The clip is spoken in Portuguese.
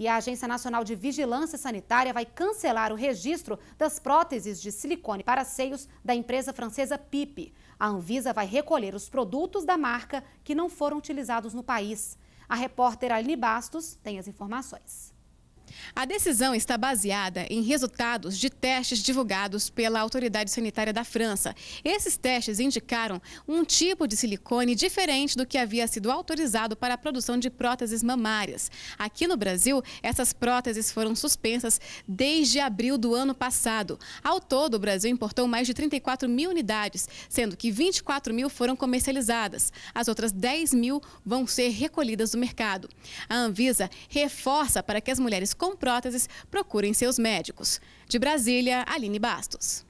E a Agência Nacional de Vigilância Sanitária vai cancelar o registro das próteses de silicone para seios da empresa francesa Pipe. A Anvisa vai recolher os produtos da marca que não foram utilizados no país. A repórter Aline Bastos tem as informações. A decisão está baseada em resultados de testes divulgados pela Autoridade Sanitária da França. Esses testes indicaram um tipo de silicone diferente do que havia sido autorizado para a produção de próteses mamárias. Aqui no Brasil, essas próteses foram suspensas desde abril do ano passado. Ao todo, o Brasil importou mais de 34 mil unidades, sendo que 24 mil foram comercializadas. As outras 10 mil vão ser recolhidas do mercado. A Anvisa reforça para que as mulheres comprem próteses, procurem seus médicos. De Brasília, Aline Bastos.